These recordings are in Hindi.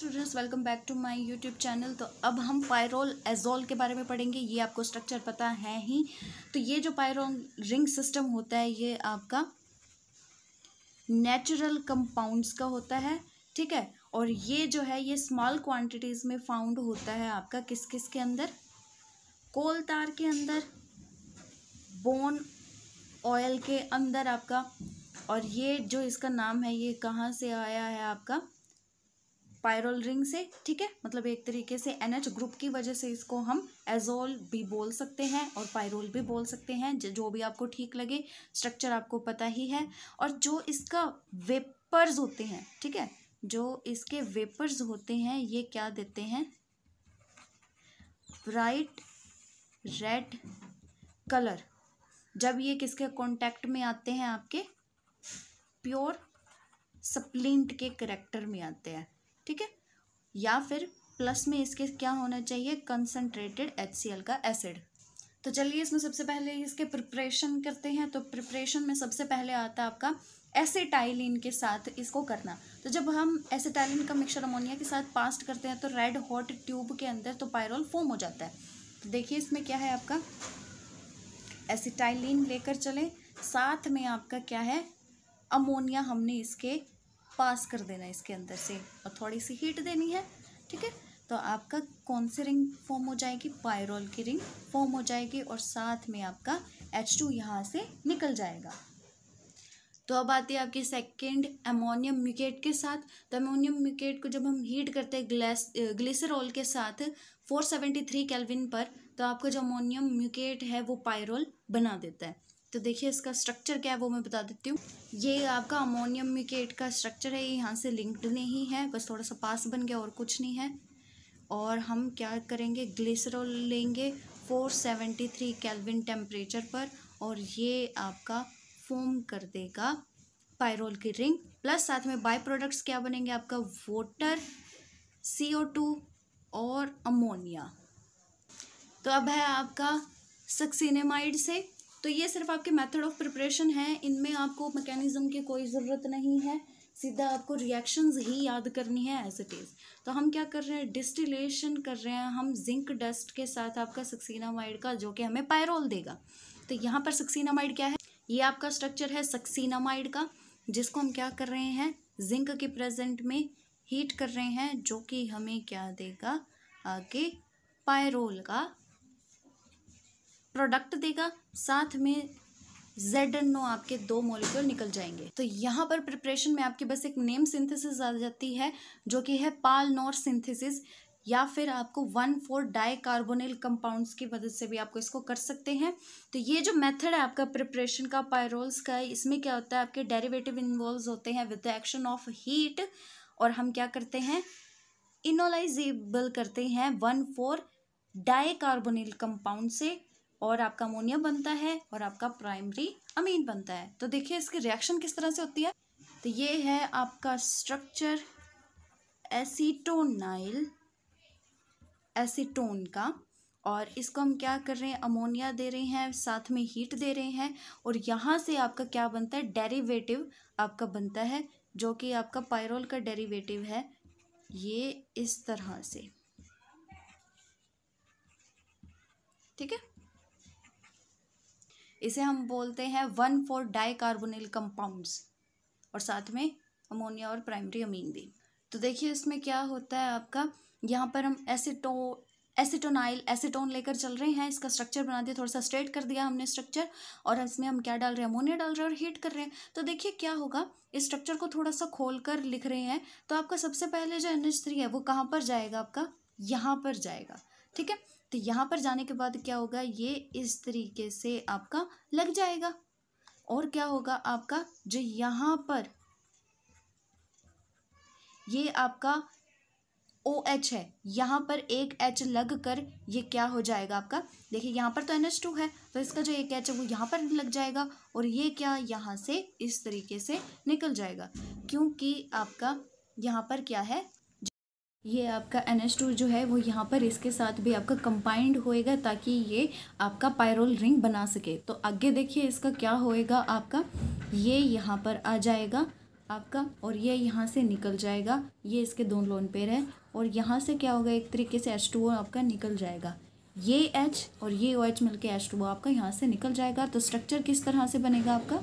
students welcome back to my YouTube channel तो अब हम पायरोल एजोल के बारे में पढ़ेंगे ये आपको स्ट्रक्चर पता है ही तो ये जो पायरोल रिंग सिस्टम होता है ये आपका नेचुरल कंपाउंड्स का होता है ठीक है और ये जो है ये स्मॉल क्वांटिटीज़ में फाउंड होता है आपका किस किस के अंदर कोल तार के अंदर बोन ऑयल के अंदर आपका और ये जो इसका नाम है ये कहाँ से आया है आपका पायरल रिंग से ठीक है मतलब एक तरीके से एन ग्रुप की वजह से इसको हम एजोल भी बोल सकते हैं और पायरोल भी बोल सकते हैं जो भी आपको ठीक लगे स्ट्रक्चर आपको पता ही है और जो इसका वेपर्स होते हैं ठीक है जो इसके वेपर्स होते हैं ये क्या देते हैं ब्राइट रेड कलर जब ये किसके कॉन्टेक्ट में आते हैं आपके प्योर सप्लिंट के करेक्टर में आते हैं ठीक है या फिर प्लस में इसके क्या होना चाहिए कंसनट्रेटेड एच का एसिड तो चलिए इसमें सबसे पहले इसके प्रिपरेशन करते हैं तो प्रिपरेशन में सबसे पहले आता है आपका एसिटाइलिन के साथ इसको करना तो जब हम एसिटाइलिन का मिक्सर अमोनिया के साथ पास्ट करते हैं तो रेड हॉट ट्यूब के अंदर तो पायरोल फॉर्म हो जाता है तो देखिए इसमें क्या है आपका एसिटाइलिन लेकर चलें साथ में आपका क्या है अमोनिया हमने इसके पास कर देना इसके अंदर से और थोड़ी सी हीट देनी है ठीक है तो आपका कौन सी रिंग फॉर्म हो जाएगी पायरोल की रिंग फॉर्म हो जाएगी और साथ में आपका एच टू यहाँ से निकल जाएगा तो अब आती है आपकी सेकेंड एमोनियम म्यूकेट के साथ तो एमोनियम म्यूकेट को जब हम हीट करते हैं ग्लैस ग्लिसरॉल के साथ 473 सेवेंटी पर तो आपका जो अमोनियम म्यूकेट है वो पायरोल बना देता है तो देखिए इसका स्ट्रक्चर क्या है वो मैं बता देती हूँ ये आपका अमोनियम म्यूकेट का स्ट्रक्चर है ये यहाँ से लिंक्ड नहीं है बस थोड़ा सा पास बन गया और कुछ नहीं है और हम क्या करेंगे ग्लिसरॉल लेंगे 473 कैलविन टेम्परेचर पर और ये आपका फोम कर देगा पायरोल की रिंग प्लस साथ में बाय प्रोडक्ट्स क्या बनेंगे आपका वोटर सी और अमोनिया तो अब है आपका सक्सिनेमाइड से तो ये सिर्फ आपके मेथड ऑफ प्रिपरेशन है इनमें आपको मैकेनिज़्म की कोई ज़रूरत नहीं है सीधा आपको रिएक्शंस ही याद करनी है एज इट इज़ तो हम क्या कर रहे हैं डिस्टिलेशन कर रहे हैं हम जिंक डस्ट के साथ आपका सक्सीनामाइड का जो कि हमें पायरोल देगा तो यहाँ पर सक्सीनामाइड क्या है ये आपका स्ट्रक्चर है सक्सीनामाइड का जिसको हम क्या कर रहे हैं जिंक के प्रेजेंट में हीट कर रहे हैं जो कि हमें क्या देगा आगे पायरोल का प्रोडक्ट देगा साथ में जेड एंड नो आपके दो मॉलिक्यूल निकल जाएंगे तो यहाँ पर प्रिपरेशन में आपके बस एक नेम सिंथेसिस आ जाती है जो कि है पाल नोर सिंथेसिस या फिर आपको one four di carbonyl compounds की मदद से भी आपको इसको कर सकते हैं तो ये जो मेथड है आपका प्रिपरेशन का पायरोल्स का इसमें क्या होता है आपके डेरिवेटिव इन्वॉल्व होते हैं with the action of heat और हम क्या करते हैं इनोलाइजेबल करते हैं one four di carbonyl compound से और आपका अमोनिया बनता है और आपका प्राइमरी अमीन बनता है तो देखिए इसकी रिएक्शन किस तरह से होती है तो ये है आपका स्ट्रक्चर एसीटोनाइल एसीटोन का और इसको हम क्या कर रहे हैं अमोनिया दे रहे हैं साथ में हीट दे रहे हैं और यहाँ से आपका क्या बनता है डेरिवेटिव आपका बनता है जो कि आपका पायरोल का डेरिवेटिव है ये इस तरह से ठीक है इसे हम बोलते हैं वन फोर कार्बोनिल कंपाउंड्स और साथ में अमोनिया और प्राइमरी अमीन भी तो देखिए इसमें क्या होता है आपका यहाँ पर हम एसिटो एसिटोनाइल एसिटोन लेकर चल रहे हैं इसका स्ट्रक्चर बना दिया थोड़ा सा स्ट्रेट कर दिया हमने स्ट्रक्चर और इसमें हम क्या डाल रहे हैं अमोनिया डाल रहे हैं और हीट कर रहे हैं तो देखिए क्या होगा इस स्ट्रक्चर को थोड़ा सा खोल कर लिख रहे हैं तो आपका सबसे पहले जो एन है वो कहाँ पर जाएगा आपका यहाँ पर जाएगा ठीक है तो यहाँ पर जाने के बाद क्या होगा ये इस तरीके से आपका लग जाएगा और क्या होगा आपका जो यहाँ पर ये आपका ओ एच है यहाँ पर एक एच लग कर ये क्या हो जाएगा आपका देखिए यहाँ पर तो एन एच टू है तो इसका जो एक एच है वो यहाँ पर लग जाएगा और ये क्या यहाँ से इस तरीके से निकल जाएगा क्योंकि आपका यहाँ पर क्या है ये आपका एन एच टू जो है वो यहाँ पर इसके साथ भी आपका कंपाइंड होएगा ताकि ये आपका पायरोल रिंग बना सके तो आगे देखिए इसका क्या होएगा आपका ये यहाँ पर आ जाएगा आपका और ये यहाँ से निकल जाएगा ये इसके दोनों लोन पेयर है और यहाँ से क्या होगा एक तरीके से एच टू ओ आपका निकल जाएगा ये एच और ये ओ एच मिल के एच टू आपका यहाँ से निकल जाएगा तो स्ट्रक्चर किस तरह से बनेगा आपका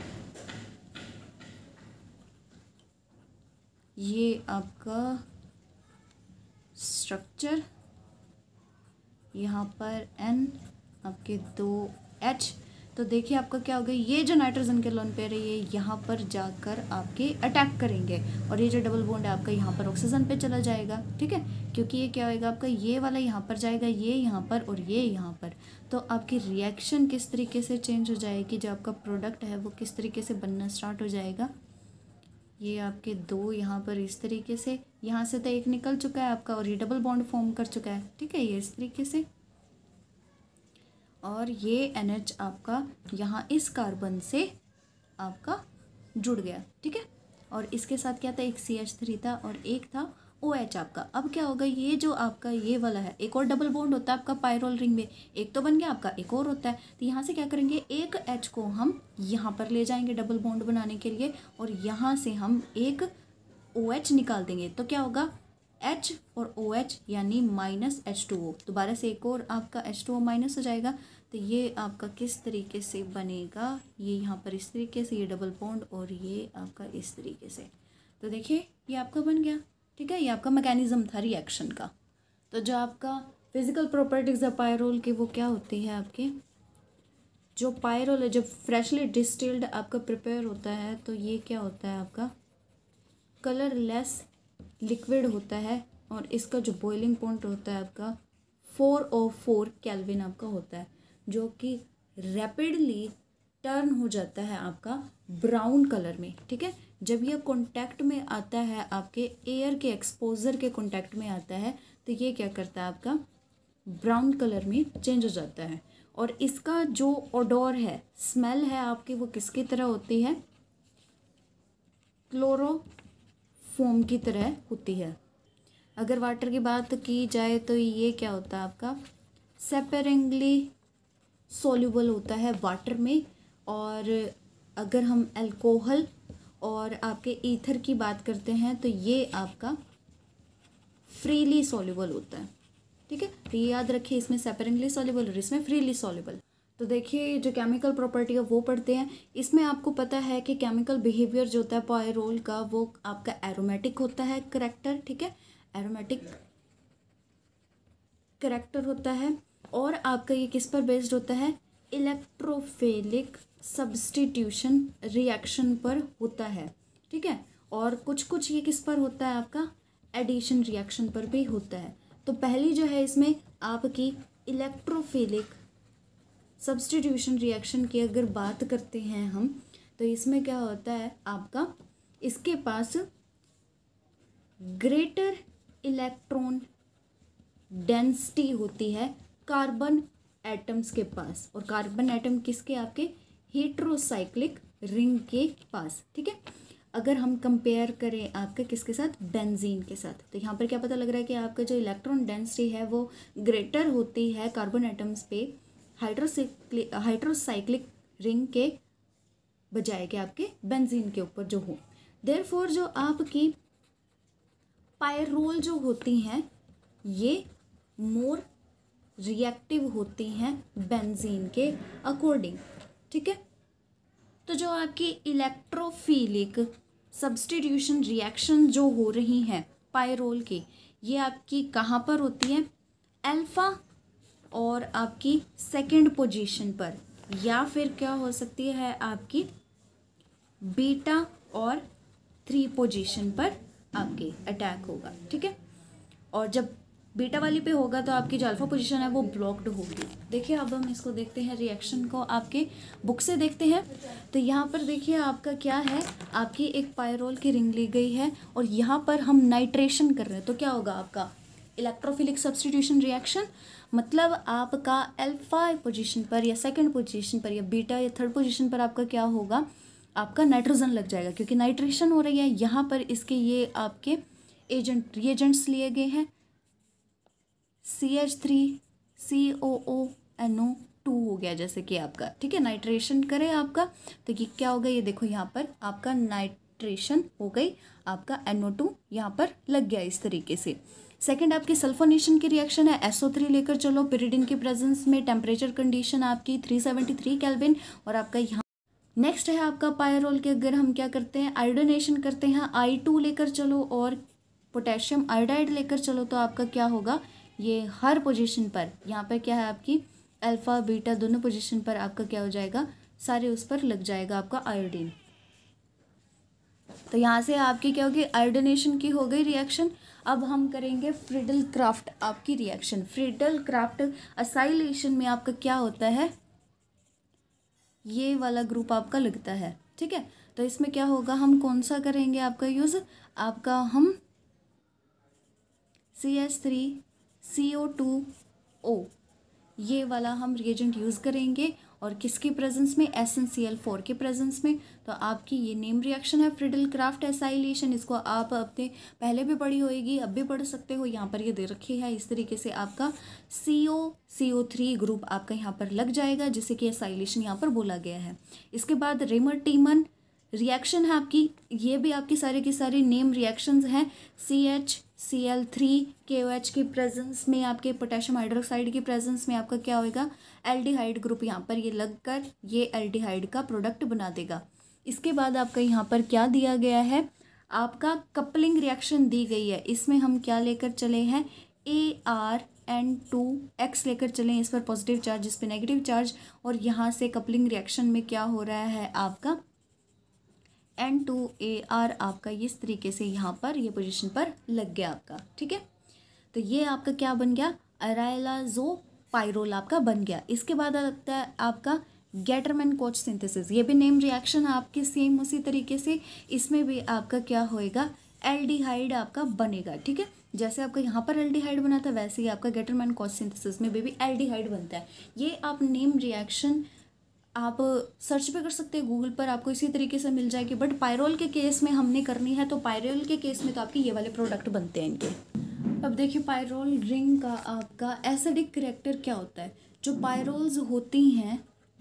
ये आपका स्ट्रक्चर यहाँ पर एन आपके दो एच तो देखिए आपका क्या हो गया ये जो नाइट्रोजन के लोन पेयर है ये यहाँ पर जाकर आपके अटैक करेंगे और ये जो डबल बोंड है आपका यहाँ पर ऑक्सीजन पे चला जाएगा ठीक है क्योंकि ये क्या होएगा आपका ये वाला यहाँ पर जाएगा ये यहाँ पर और ये यहाँ पर तो आपकी रिएक्शन किस तरीके से चेंज हो जाएगी जो आपका प्रोडक्ट है वो किस तरीके से बनना स्टार्ट हो जाएगा ये आपके दो यहाँ पर इस तरीके से यहाँ से तो एक निकल चुका है आपका और ये डबल बॉन्ड फॉर्म कर चुका है ठीक है ये इस तरीके से और ये एन एच आपका यहाँ इस कार्बन से आपका जुड़ गया ठीक है और इसके साथ क्या था एक सी एच थ्री था और एक था ओ एच आपका अब क्या होगा ये जो आपका ये वाला है एक और डबल बॉन्ड होता है आपका पायरोल रिंग में एक तो बन गया आपका एक और होता है तो यहाँ से क्या करेंगे एक एच को हम यहाँ पर ले जाएंगे डबल बॉन्ड बनाने के लिए और यहाँ से हम एक ओ OH एच निकाल देंगे तो क्या होगा एच और ओ OH एच यानी माइनस एच टू ओ दोबारा से एक और आपका एच टू ओ माइनस हो जाएगा तो ये आपका किस तरीके से बनेगा ये यहाँ पर इस तरीके से ये डबल बॉन्ड और ये आपका इस तरीके से तो देखिए ये आपका बन गया ठीक है ये आपका मैकेनिज़्म था रिएक्शन का तो जो आपका फिज़िकल प्रॉपर्टीज़ है पायरोल की वो क्या होती है आपकी जो पायरोल है जब फ्रेशली डिस्टिल्ड आपका प्रिपेयर होता है तो ये क्या होता है आपका कलरलेस लिक्विड होता है और इसका जो बॉइलिंग पॉइंट होता है आपका फोर और फोर कैलविन आपका होता है जो कि रैपिडली टर्न हो जाता है आपका ब्राउन कलर में ठीक है जब यह कॉन्टैक्ट में आता है आपके एयर के एक्सपोजर के कॉन्टैक्ट में आता है तो ये क्या करता है आपका ब्राउन कलर में चेंज हो जाता है और इसका जो ओडोर है स्मेल है आपकी वो किसकी तरह होती है क्लोरो फोम की तरह होती है अगर वाटर की बात की जाए तो ये क्या होता है आपका सेपरेंगली सोल्यूबल होता है वाटर में और अगर हम अल्कोहल और आपके ईथर की बात करते हैं तो ये आपका फ्रीली सॉल्यूबल होता है ठीक है तो ये याद रखिए इसमें सेपरेंटली सॉल्यूबल और इसमें फ्रीली सॉल्यूबल तो देखिए जो केमिकल प्रॉपर्टी है वो पढ़ते हैं इसमें आपको पता है कि केमिकल बिहेवियर जो होता है पॉयरोल का वो आपका एरोमेटिक होता है करेक्टर ठीक है एरोमेटिक करेक्टर होता है और आपका ये किस पर बेस्ड होता है इलेक्ट्रोफेलिक सब्सटीट्यूशन रिएक्शन पर होता है ठीक है और कुछ कुछ ये किस पर होता है आपका एडिशन रिएक्शन पर भी होता है तो पहली जो है इसमें आपकी इलेक्ट्रोफिलिक सब्सटीट्यूशन रिएक्शन की अगर बात करते हैं हम तो इसमें क्या होता है आपका इसके पास ग्रेटर इलेक्ट्रॉन डेंसिटी होती है कार्बन एटम्स के पास और कार्बन एटम किसके आपके हेट्रोसाइक्लिक रिंग के पास ठीक है अगर हम कंपेयर करें आपका किसके साथ बेंजीन के साथ तो यहाँ पर क्या पता लग रहा है कि आपका जो इलेक्ट्रॉन डेंसिटी है वो ग्रेटर होती है कार्बन एटम्स पे हाइड्रोसिक्लिक हाइड्रोसाइक्लिक रिंग के बजाय के आपके बेंजीन के ऊपर जो हो देर जो आपकी पायरोल जो होती हैं ये मोर रिएक्टिव होती हैं बेंजीन के अकॉर्डिंग ठीक है तो जो आपकी इलेक्ट्रोफीलिक सब्सटीट्यूशन रिएक्शन जो हो रही हैं पायरोल की ये आपकी कहाँ पर होती है अल्फ़ा और आपकी सेकंड पोजीशन पर या फिर क्या हो सकती है आपकी बीटा और थ्री पोजीशन पर आपके अटैक होगा ठीक है और जब बीटा वाली पे होगा तो आपकी जो अल्फा पोजिशन है वो ब्लॉक्ड होगी देखिए अब हम इसको देखते हैं रिएक्शन को आपके बुक से देखते हैं तो यहाँ पर देखिए आपका क्या है आपकी एक पायरोल की रिंग ली गई है और यहाँ पर हम नाइट्रेशन कर रहे हैं तो क्या होगा आपका इलेक्ट्रोफिलिक सब्सटीट्यूशन रिएक्शन मतलब आपका अल्फा पोजिशन पर या सेकेंड पोजिशन पर या बीटा या थर्ड पोजिशन पर आपका क्या होगा आपका नाइट्रोजन लग जाएगा क्योंकि नाइट्रेशन हो रही है यहाँ पर इसके ये आपके एजेंट रिएजेंट्स लिए गए हैं C H three C O O N O two हो गया जैसे कि आपका ठीक है नाइट्रेशन करें आपका तो ये क्या होगा ये देखो यहाँ पर आपका नाइट्रेशन हो गई आपका एनओ टू यहाँ पर लग गया इस तरीके से सेकेंड आपकी सल्फोनेशन की रिएक्शन है एसओ थ्री लेकर चलो पिरीडिन के प्रेजेंस में टेम्परेचर कंडीशन आपकी थ्री सेवेंटी थ्री कैलविन और आपका यहाँ नेक्स्ट है आपका पायरोल के अगर हम क्या करते हैं आयोडोनेशन करते हैं आई टू लेकर चलो और पोटेशियम आयोडाइड लेकर चलो तो आपका क्या होगा ये हर पोजीशन पर यहाँ पर क्या है आपकी अल्फ़ा बीटा दोनों पोजीशन पर आपका क्या हो जाएगा सारे उस पर लग जाएगा आपका आयोडीन तो यहाँ से आपकी क्या होगी आयोडिनेशन की हो गई रिएक्शन अब हम करेंगे फ्रिडल क्राफ्ट आपकी रिएक्शन फ्रिडल क्राफ्ट असाइलेशन में आपका क्या होता है ये वाला ग्रुप आपका लगता है ठीक है तो इसमें क्या होगा हम कौन सा करेंगे आपका यूज़ आपका हम C S three C O two O ये वाला हम रिएजेंट यूज़ करेंगे और किसके प्रेजेंस में S N C L four के प्रेजेंस में तो आपकी ये नेम रिएक्शन है फ्रिडल क्राफ्ट एसाइलेशन इसको आप अपने पहले भी पढ़ी होएगी अब भी पढ़ सकते हो यहाँ पर ये दे रखी है इस तरीके से आपका सी ओ सी ओ थ्री ग्रुप आपका यहाँ पर लग जाएगा जिसे कि एसाइलेशन यहाँ पर बोला गया है इसके बाद रेमर टीमन रिएक्शन है आपकी ये भी आपकी सारे की सारे नेम रिएक्शंस हैं C H C L three के ओ एच की प्रेजेंस में आपके पोटेशियम हाइड्रोक्साइड की प्रेजेंस में आपका क्या होएगा एल्डिहाइड ग्रुप यहाँ पर ये लगकर ये एल्डिहाइड का प्रोडक्ट बना देगा इसके बाद आपका यहाँ पर क्या दिया गया है आपका कपलिंग रिएक्शन दी गई है इसमें हम क्या लेकर चले हैं A R N two X लेकर चलें इस पर पॉजिटिव चार्ज इस पर नेगेटिव चार्ज और यहाँ से कपलिंग रिएक्शन में क्या हो रहा है आपका एन टू ए आर आपका इस तरीके से यहाँ पर ये पोजिशन पर लग गया आपका ठीक है तो ये आपका क्या बन गया अरालाजो पायरोल आपका बन गया इसके बाद लगता है आपका गेटरमैन कोच सिंथेसिस ये भी नेम रिएक्शन आपके सेम उसी तरीके से इसमें भी आपका क्या होएगा एल्डिहाइड आपका बनेगा ठीक है जैसे आपका यहाँ पर एल्डिहाइड बना था वैसे ही आपका गेटरमैन कोच सिंथेसिस में भी, भी एल्डिहाइड बनता है ये आप नेम रिएक्शन आप सर्च भी कर सकते हैं गूगल पर आपको इसी तरीके से मिल जाएगी बट पायरोल के केस में हमने करनी है तो पायरोल के केस में तो आपके ये वाले प्रोडक्ट बनते हैं इनके अब देखिए पायरोल रिंग का आपका एसिडिक करेक्टर क्या होता है जो पायरोल्स होती हैं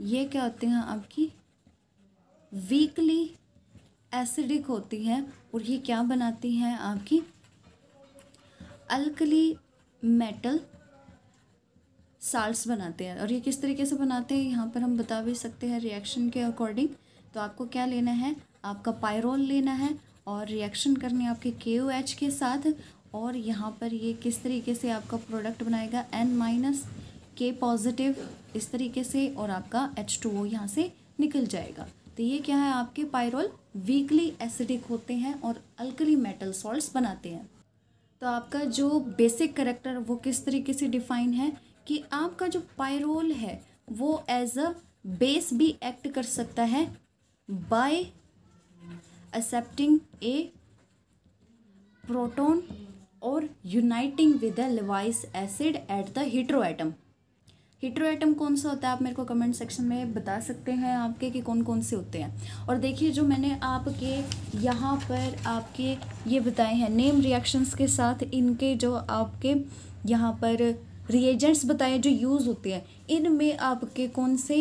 ये क्या होती हैं आपकी वीकली एसिडिक होती हैं और ये क्या बनाती हैं आपकी अल्कली मेटल साल्ट बनाते हैं और ये किस तरीके से बनाते हैं यहाँ पर हम बता भी सकते हैं रिएक्शन के अकॉर्डिंग तो आपको क्या लेना है आपका पायरोल लेना है और रिएक्शन करनी है आपके के ओ एच के साथ और यहाँ पर ये किस तरीके से आपका प्रोडक्ट बनाएगा एन माइनस के पॉजिटिव इस तरीके से और आपका एच टू ओ यहाँ से निकल जाएगा तो ये क्या है आपके पायरोल वीकली एसिडिक होते हैं और अल्कली मेटल सॉल्ट्स बनाते हैं तो आपका जो बेसिक करेक्टर वो किस तरीके से डिफाइन है कि आपका जो पायरोल है वो एज अ बेस भी एक्ट कर सकता है बाय एक्सेप्टिंग ए प्रोटोन और uniting with a Lewis acid at the hetero atom hetero atom कौन सा होता है आप मेरे को कमेंट सेक्शन में बता सकते हैं आपके कि कौन कौन से होते हैं और देखिए जो मैंने आपके यहाँ पर आपके ये बताए हैं नेम रिएक्शंस के साथ इनके जो आपके यहाँ पर रिएजेंट्स बताए जो यूज़ होते हैं इनमें आपके कौन से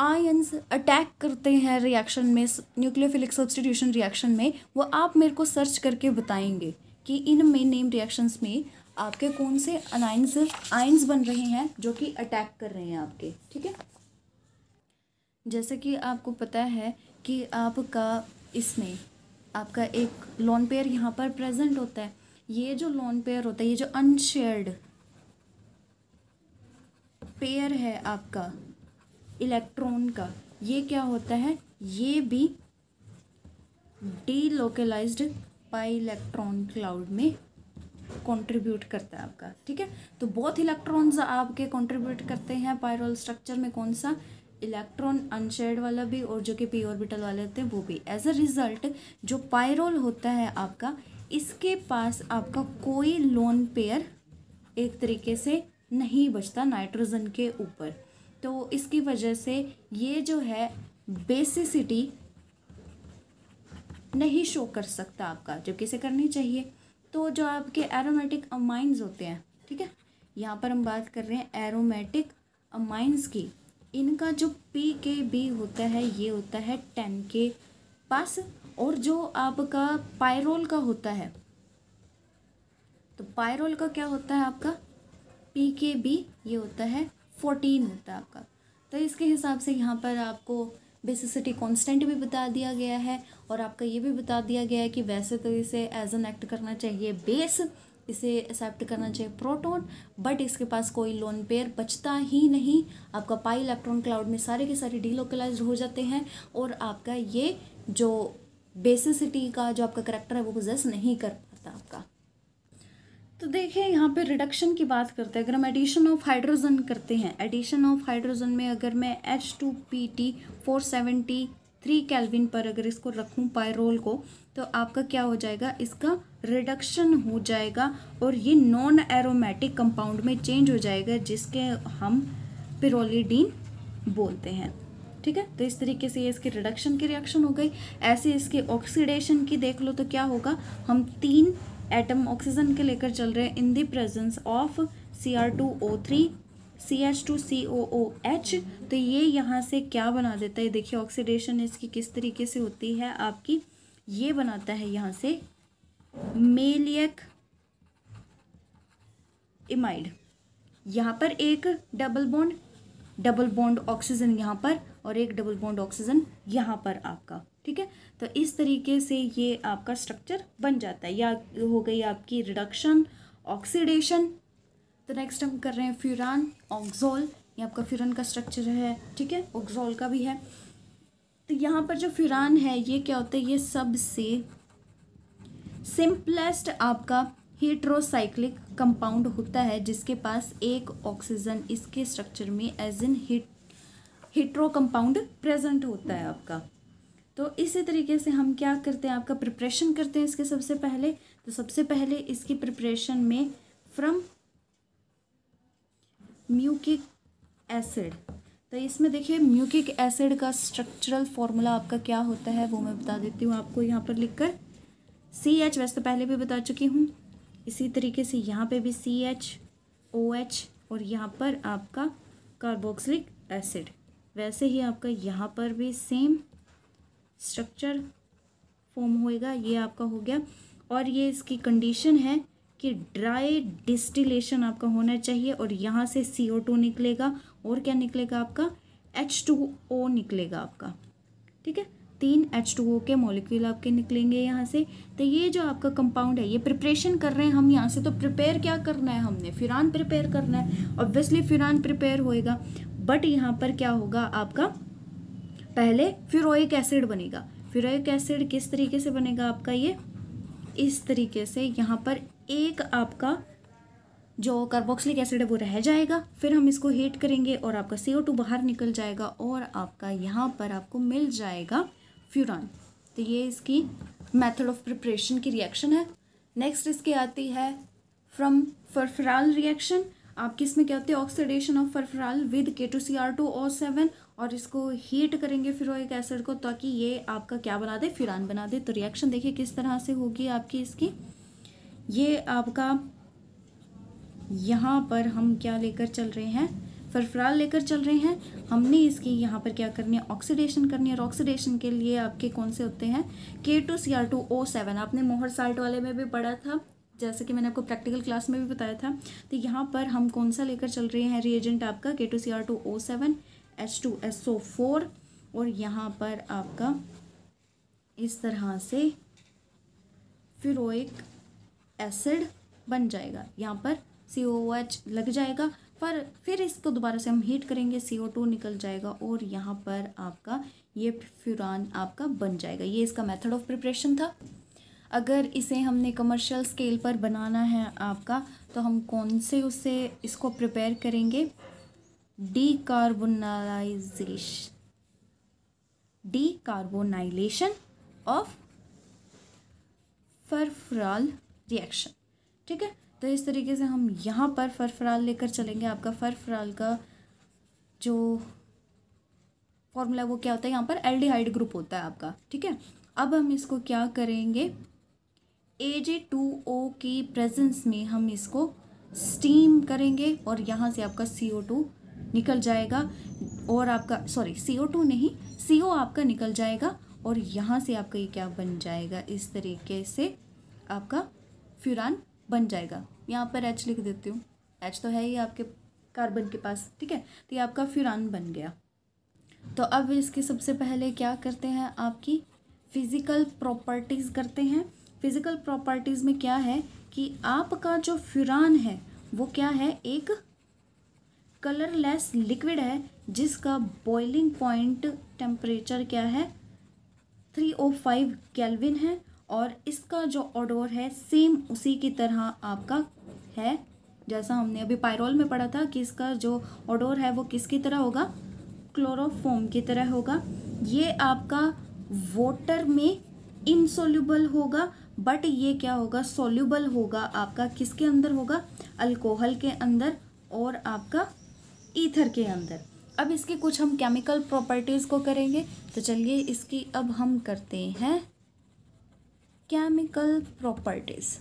आयंस अटैक करते हैं रिएक्शन में न्यूक्लियोफिलिक सब्सटीट्यूशन रिएक्शन में वो आप मेरे को सर्च करके बताएंगे कि मेन नेम रिएक्शंस में आपके कौन से अनाइंस आयंस बन रहे हैं जो कि अटैक कर रहे हैं आपके ठीक है जैसे कि आपको पता है कि आपका इसमें आपका एक लॉन पेयर यहाँ पर प्रेजेंट होता है ये जो लॉन पेयर होता है ये जो अनशेयर्ड पेयर है आपका इलेक्ट्रॉन का ये क्या होता है ये भी डीलोकलाइज्ड पाई इलेक्ट्रॉन क्लाउड में कंट्रीब्यूट करता है आपका ठीक है तो बहुत इलेक्ट्रॉन्स आपके कंट्रीब्यूट करते हैं पायरोल स्ट्रक्चर में कौन सा इलेक्ट्रॉन अनशेड वाला भी और जो कि पी ऑर्बिटल वाले होते हैं वो भी एज अ रिजल्ट जो पायरोल होता है आपका इसके पास आपका कोई लोन पेयर एक तरीके से नहीं बचता नाइट्रोजन के ऊपर तो इसकी वजह से ये जो है बेसिसिटी नहीं शो कर सकता आपका जबकि इसे करनी चाहिए तो जो आपके एरोमेटिक अमाइंस होते हैं ठीक है यहाँ पर हम बात कर रहे हैं एरोमेटिक अमाइंस की इनका जो पी के बी होता है ये होता है टेन के पास और जो आपका पायरोल का होता है तो पायरोल का क्या होता है आपका पी के बी ये होता है फोर्टीन होता है आपका तो इसके हिसाब से यहाँ पर आपको बेसिसिटी कांस्टेंट भी बता दिया गया है और आपका ये भी बता दिया गया है कि वैसे तो इसे एज एन एक्ट करना चाहिए बेस इसे एक्सेप्ट करना चाहिए प्रोटोन बट इसके पास कोई लोन पेयर बचता ही नहीं आपका पाई इलेक्ट्रॉन क्लाउड में सारे के सारे डीलोकलाइज हो जाते हैं और आपका ये जो बेसिसिटी का जो आपका करेक्टर है वो पोजेस नहीं कर पाता आपका तो देखिए यहाँ पे रिडक्शन की बात करते हैं अगर हम एडिशन ऑफ हाइड्रोजन करते हैं एडिशन ऑफ हाइड्रोजन में अगर मैं H two P T four seventy three kelvin पर अगर इसको रखूँ पायरोल को तो आपका क्या हो जाएगा इसका रिडक्शन हो जाएगा और ये नॉन एरोमेटिक कंपाउंड में चेंज हो जाएगा जिसके हम पिरोलीडीन बोलते हैं ठीक है तो इस तरीके से ये इसकी रिडक्शन की रिएक्शन हो गई ऐसे इसके ऑक्सीडेशन की देख लो तो क्या होगा हम तीन एटम ऑक्सीजन के लेकर चल रहे हैं in the presence of C R two O three C H two C O O H तो ये यहाँ से क्या बना देता है देखिए ऑक्सीडेशन इसकी किस तरीके से होती है आपकी ये बनाता है यहाँ से मेलियक इमाइड यहाँ पर एक double bond double bond oxygen यहाँ पर और एक डबल बॉन्ड ऑक्सीजन यहाँ पर आपका ठीक है तो इस तरीके से ये आपका स्ट्रक्चर बन जाता है या हो गई आपकी रिडक्शन ऑक्सीडेशन तो नेक्स्ट हम कर रहे हैं फ्यूरान ऑक्जोल ये आपका फ्यूरन का स्ट्रक्चर है ठीक है ऑक्जोल का भी है तो यहाँ पर जो फ्यूरान है ये क्या होता है ये सबसे सिंपलेस्ट आपका हीट्रोसाइक्लिक कंपाउंड होता है जिसके पास एक ऑक्सीजन इसके स्ट्रक्चर में as in heat hetero compound present होता है आपका तो इसी तरीके से हम क्या करते हैं आपका प्रिपरेशन करते हैं इसके सबसे पहले तो सबसे पहले इसकी प्रिपरेशन में फ्रॉम म्यूकिक एसिड तो इसमें देखिए म्यूकिक एसिड का स्ट्रक्चरल फॉर्मूला आपका क्या होता है वो मैं बता देती हूँ आपको यहाँ पर लिख कर सी एच वैसे तो पहले भी बता चुकी हूँ इसी तरीके से यहाँ पे भी सी एच ओ एच और यहाँ पर आपका कार्बोक्सिलिक एसिड वैसे ही आपका यहाँ पर भी सेम स्ट्रक्चर फॉर्म होएगा ये आपका हो गया और ये इसकी कंडीशन है कि ड्राई डिस्टिलेशन आपका होना चाहिए और यहाँ से सी ओ टू निकलेगा और क्या निकलेगा आपका एच टू ओ निकलेगा आपका ठीक है तीन एच टू ओ के मॉलिक्यूल आपके निकलेंगे यहाँ से तो ये जो आपका कंपाउंड है ये प्रिपरेशन कर रहे हैं हम यहाँ से तो प्रिपेयर क्या करना है हमने फिरान प्रिपेयर करना है ऑब्वियसली फिरान प्रिपेयर होएगा बट यहाँ पर क्या होगा आपका पहले फिरोइक एसिड बनेगा फिरोइक एसिड किस तरीके से बनेगा आपका ये इस तरीके से यहाँ पर एक आपका जो कार्बोक्सिलिक एसिड है वो रह जाएगा फिर हम इसको हीट करेंगे और आपका सी ओ टू बाहर निकल जाएगा और आपका यहाँ पर आपको मिल जाएगा फ्यूरान तो ये इसकी मेथड ऑफ प्रिपरेशन की रिएक्शन है नेक्स्ट इसकी आती है फ्रॉम फरफराल रिएक्शन आपकी इसमें क्या होती है oxidation of furfural with K two C R two O seven और इसको हीट करेंगे फिरोइक एसिड को ताकि ये आपका क्या बना दे फिरान बना दे तो रिएक्शन देखिए किस तरह से होगी आपकी इसकी ये आपका यहाँ पर हम क्या लेकर चल रहे हैं फरफराल लेकर चल रहे हैं हमने इसकी यहाँ पर क्या करनी है ऑक्सीडेशन करनी है और ऑक्सीडेशन के लिए आपके कौन से होते हैं K two C R two O seven आपने मोहर साल्ट वाले में भी पढ़ा था जैसे कि मैंने आपको प्रैक्टिकल क्लास में भी बताया था तो यहाँ पर हम कौन सा लेकर चल रहे हैं रिएजेंट आपका K two C R two O seven H two S O four और यहाँ पर आपका इस तरह से फिरोइक एसिड बन जाएगा यहाँ पर सी ओ एच लग जाएगा पर फिर इसको दोबारा से हम हीट करेंगे सी ओ टू निकल जाएगा और यहाँ पर आपका ये फ्यूरान आपका बन जाएगा ये इसका मेथड ऑफ प्रिपरेशन था अगर इसे हमने कमर्शियल स्केल पर बनाना है आपका तो हम कौन से उसे इसको प्रिपेयर करेंगे decarbonization decarbonization of furfural reaction ठीक है तो इस तरीके से हम यहाँ पर फरफराल लेकर चलेंगे आपका फरफराल का जो फॉर्मूला वो क्या होता है यहाँ पर एल्डिहाइड ग्रुप होता है आपका ठीक है अब हम इसको क्या करेंगे ए जे टू ओ की प्रेजेंस में हम इसको स्टीम करेंगे और यहाँ से आपका सी ओ टू निकल जाएगा और आपका सॉरी सी ओ टू नहीं सी ओ आपका निकल जाएगा और यहाँ से आपका ये क्या बन जाएगा इस तरीके से आपका फ्यूरान बन जाएगा यहाँ पर एच लिख देती हूँ एच तो है ही आपके कार्बन के पास ठीक है तो ये आपका फ्यूरान बन गया तो अब इसके सबसे पहले क्या करते हैं आपकी फिज़िकल प्रॉपर्टीज़ करते हैं फिज़िकल प्रॉपर्टीज़ में क्या है कि आपका जो फ्यूरान है वो क्या है एक कलरलेस लिक्विड है जिसका बॉइलिंग पॉइंट टेम्परेचर क्या है थ्री ओ फाइव कैलविन है और इसका जो ऑडोर है सेम उसी की तरह आपका है जैसा हमने अभी पायरोल में पढ़ा था कि इसका जो ऑडोर है वो किसकी तरह होगा क्लोरोफोम की तरह होगा ये आपका वाटर में इनसोल्यूबल होगा बट ये क्या होगा सोल्यूबल होगा आपका किसके अंदर होगा अल्कोहल के अंदर और आपका ईथर के अंदर अब इसके कुछ हम केमिकल प्रॉपर्टीज़ को करेंगे तो चलिए इसकी अब हम करते हैं केमिकल प्रॉपर्टीज़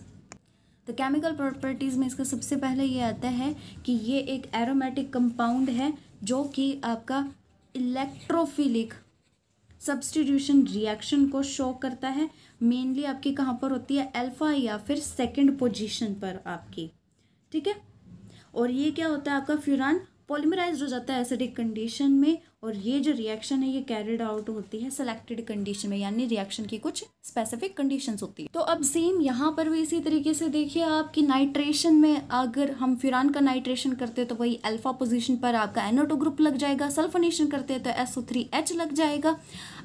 तो केमिकल प्रॉपर्टीज़ में इसका सबसे पहले ये आता है कि ये एक एरोमेटिक कंपाउंड है जो कि आपका इलेक्ट्रोफिलिक सब्सटीट्यूशन रिएक्शन को शो करता है मेनली आपकी कहाँ पर होती है अल्फा या फिर सेकंड पोजीशन पर आपकी ठीक है और ये क्या होता है आपका फ्यूरान पॉलीमराइज हो जाता है एसिडिक कंडीशन में और ये जो रिएक्शन है ये कैरिड आउट होती है सेलेक्टेड कंडीशन में यानी रिएक्शन की कुछ स्पेसिफिक कंडीशन होती है तो अब सेम यहाँ पर भी इसी तरीके से देखिए आपकी नाइट्रेशन में अगर हम फिरान का नाइट्रेशन करते हैं तो वही अल्फा पोजिशन पर आपका एनोटो ग्रुप लग जाएगा सल्फोनेशन करते हैं तो एस लग जाएगा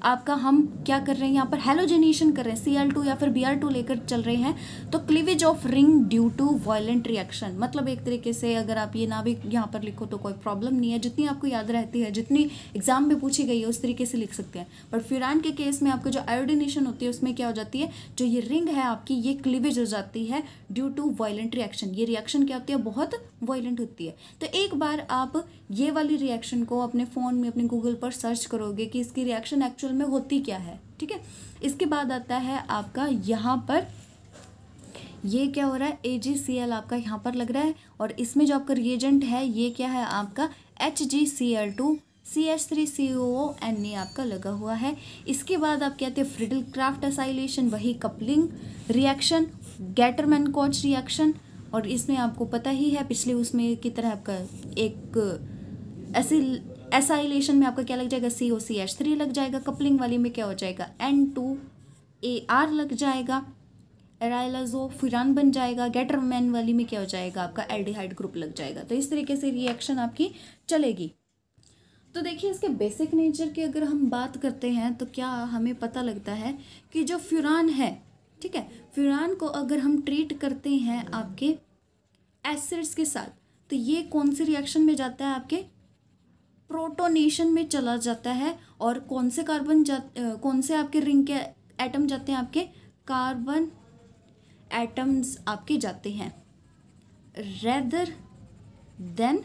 आपका हम क्या कर रहे हैं यहाँ पर हेलोजेनेशन कर रहे हैं सी टू या फिर बी आर टू लेकर चल रहे हैं तो cleavage of ring due to violent reaction मतलब एक तरीके से अगर आप ये ना भी यहाँ पर लिखो तो कोई प्रॉब्लम नहीं है जितनी आपको याद रहती है जितनी एग्जाम में पूछी गई है उस तरीके से लिख सकते हैं पर फिरान के केस में आपको जो आयोडिनेशन होती है उसमें क्या हो जाती है जो ये रिंग है आपकी ये क्लिवेज हो जाती है ड्यू टू वायलेंट रिएक्शन ये रिएक्शन क्या होती है बहुत वायलेंट होती है तो एक बार आप ये वाली रिएक्शन को अपने फ़ोन में अपने गूगल पर सर्च करोगे कि इसकी रिएक्शन एक्चुअल में होती क्या है ठीक है इसके बाद आता है आपका यहाँ पर ये क्या हो रहा है ए जी सी एल आपका यहाँ पर लग रहा है और इसमें जो आपका रिएजेंट है ये क्या है आपका H G C L two C H three C O O N A आपका लगा हुआ है इसके बाद आप कहते हैं फ्रिडल क्राफ्ट असाइलेशन वही coupling reaction Gattermann Koch reaction और इसमें आपको पता ही है पिछले उसमें की तरह आपका एक ऐसी एसाइलेशन में आपका क्या लग जाएगा सी ओ सी एच थ्री लग जाएगा कपलिंग वाली में क्या हो जाएगा एन टू ए आर लग जाएगा एराइलाजो फिरान बन जाएगा मैन वाली में क्या हो जाएगा आपका एल्डिहाइड ग्रुप लग जाएगा तो इस तरीके से रिएक्शन आपकी चलेगी तो देखिए इसके बेसिक नेचर की अगर हम बात करते हैं तो क्या हमें पता लगता है कि जो फ्यूरान है ठीक है फ्यूरान को अगर हम ट्रीट करते हैं आपके एसिड्स के साथ तो ये कौन से रिएक्शन में जाता है आपके प्रोटोनेशन में चला जाता है और कौन से कार्बन जा कौन से आपके रिंग के एटम जाते हैं आपके कार्बन एटम्स आपके जाते हैं रेदर देन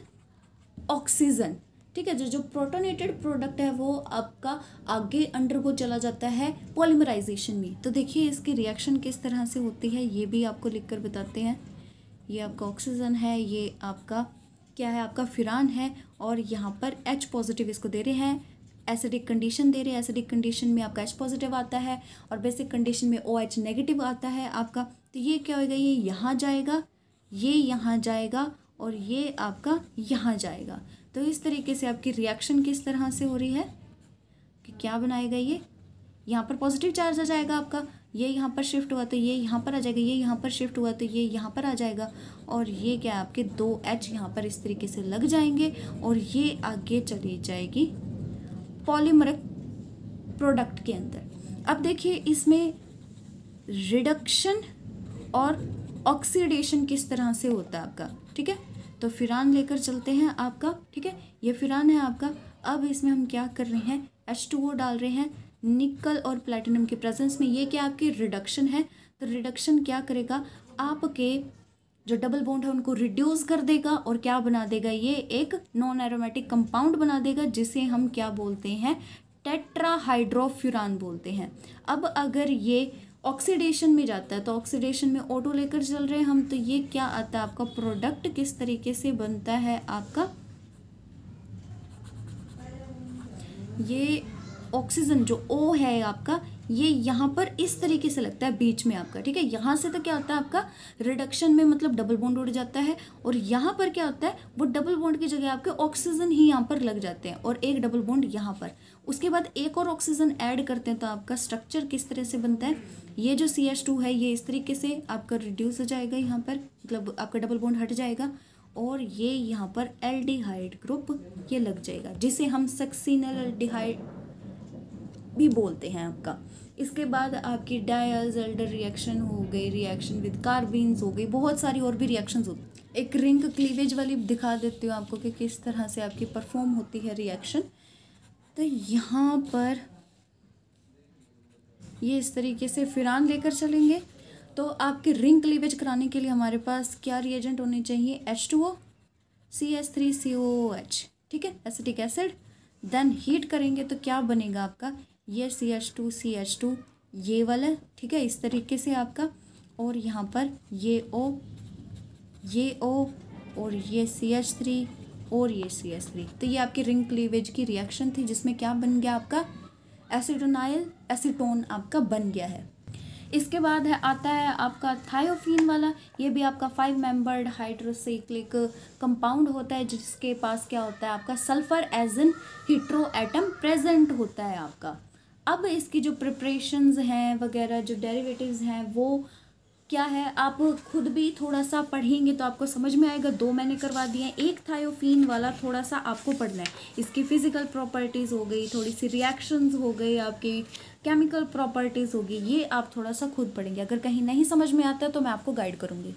ऑक्सीजन ठीक है जो जो प्रोटोनेटेड प्रोडक्ट है वो आपका आगे अंडर को चला जाता है पॉलीमराइजेशन में तो देखिए इसकी रिएक्शन किस तरह से होती है ये भी आपको लिख कर बताते हैं ये आपका ऑक्सीजन है ये आपका क्या है आपका फिरान है और यहाँ पर एच पॉजिटिव इसको दे रहे हैं एसिडिक कंडीशन दे रहे हैं एसिडिक कंडीशन में आपका एच पॉजिटिव आता है और बेसिक कंडीशन में ओ एच नेगेटिव आता है आपका तो ये क्या होएगा ये यहाँ जाएगा ये यहाँ जाएगा और ये आपका यहाँ जाएगा तो इस तरीके से आपकी रिएक्शन किस तरह से हो रही है कि क्या बनाएगा ये यहाँ पर पॉजिटिव चार्ज आ जाएगा आपका ये यहाँ पर शिफ्ट हुआ तो ये यहाँ पर आ जाएगा ये यहाँ पर शिफ्ट हुआ तो ये यहाँ पर आ जाएगा और ये क्या आपके दो एच यहाँ पर इस तरीके से लग जाएंगे और ये आगे चली जाएगी पॉलीमरक प्रोडक्ट के अंदर अब देखिए इसमें रिडक्शन और ऑक्सीडेशन किस तरह से होता है आपका ठीक है तो फिरान लेकर चलते हैं आपका ठीक है ये फिरान है आपका अब इसमें हम क्या कर रहे हैं एच टू डाल रहे हैं निकल और प्लैटिनम के प्रेजेंस में ये क्या आपके रिडक्शन है तो रिडक्शन क्या करेगा आपके जो डबल बॉन्ड है उनको रिड्यूस कर देगा और क्या बना देगा ये एक नॉन एरोमेटिक कंपाउंड बना देगा जिसे हम क्या बोलते हैं टेट्राहाइड्रोफ्यूरान बोलते हैं अब अगर ये ऑक्सीडेशन में जाता है तो ऑक्सीडेशन में ऑटो लेकर चल रहे हैं हम तो ये क्या आता है आपका प्रोडक्ट किस तरीके से बनता है आपका ये ऑक्सीजन जो ओ है आपका ये यहाँ पर इस तरीके से लगता है बीच में आपका ठीक है यहाँ से तो क्या होता है आपका रिडक्शन में मतलब डबल बॉन्ड उड़ जाता है और यहाँ पर क्या होता है वो डबल बॉन्ड की जगह आपके ऑक्सीजन ही यहाँ पर लग जाते हैं और एक डबल बॉन्ड यहाँ पर उसके बाद एक और ऑक्सीजन ऐड करते हैं तो आपका स्ट्रक्चर किस तरह से बनता है ये जो सी टू है ये इस तरीके से आपका रिड्यूस हो जाएगा यहाँ पर मतलब आपका डबल बॉन्ड हट जाएगा और ये यहाँ पर एल ग्रुप ये लग जाएगा जिसे हम सक्सीनल डिहाइड भी बोलते हैं आपका इसके बाद आपकी डायल्स एल्डर रिएक्शन हो गई रिएक्शन विद कार्बिन्स हो गई बहुत सारी और भी रिएक्शंस होती हैं एक रिंग क्लीवेज वाली दिखा देती हूँ आपको कि किस तरह से आपकी परफॉर्म होती है रिएक्शन तो यहाँ पर ये इस तरीके से फिरान लेकर चलेंगे तो आपके रिंग क्लीवेज कराने के लिए हमारे पास क्या रिएजेंट होने चाहिए H two O C S three C O H ठीक है एसिटिक एसिड देन हीट करेंगे तो क्या बनेगा आपका ये C H two C H two ये वाला ठीक है इस तरीके से आपका और यहाँ पर ये ओ ये ओ और ये सी एच थ्री और ये सी एच थ्री तो ये आपकी रिंग क्लीवेज की रिएक्शन थी जिसमें क्या बन गया आपका एसिडोनाइल एसिटोन आपका बन गया है इसके बाद है आता है आपका थायोफिन वाला ये भी आपका फाइव मेंबर्ड हाइड्रोसाइक्लिक कंपाउंड होता है जिसके पास क्या होता है आपका sulphur as an hetero atom present होता है आपका अब इसकी जो प्रिपरेशंस हैं वगैरह जो डेरिवेटिव्स हैं वो क्या है आप खुद भी थोड़ा सा पढ़ेंगे तो आपको समझ में आएगा दो मैंने करवा दिए हैं एक थायोफीन वाला थोड़ा सा आपको पढ़ना है इसकी फिजिकल प्रॉपर्टीज़ हो गई थोड़ी सी रिएक्शंस हो गई आपकी केमिकल प्रॉपर्टीज़ होगी ये आप थोड़ा सा खुद पढ़ेंगे अगर कहीं नहीं समझ में आता तो मैं आपको गाइड करूँगी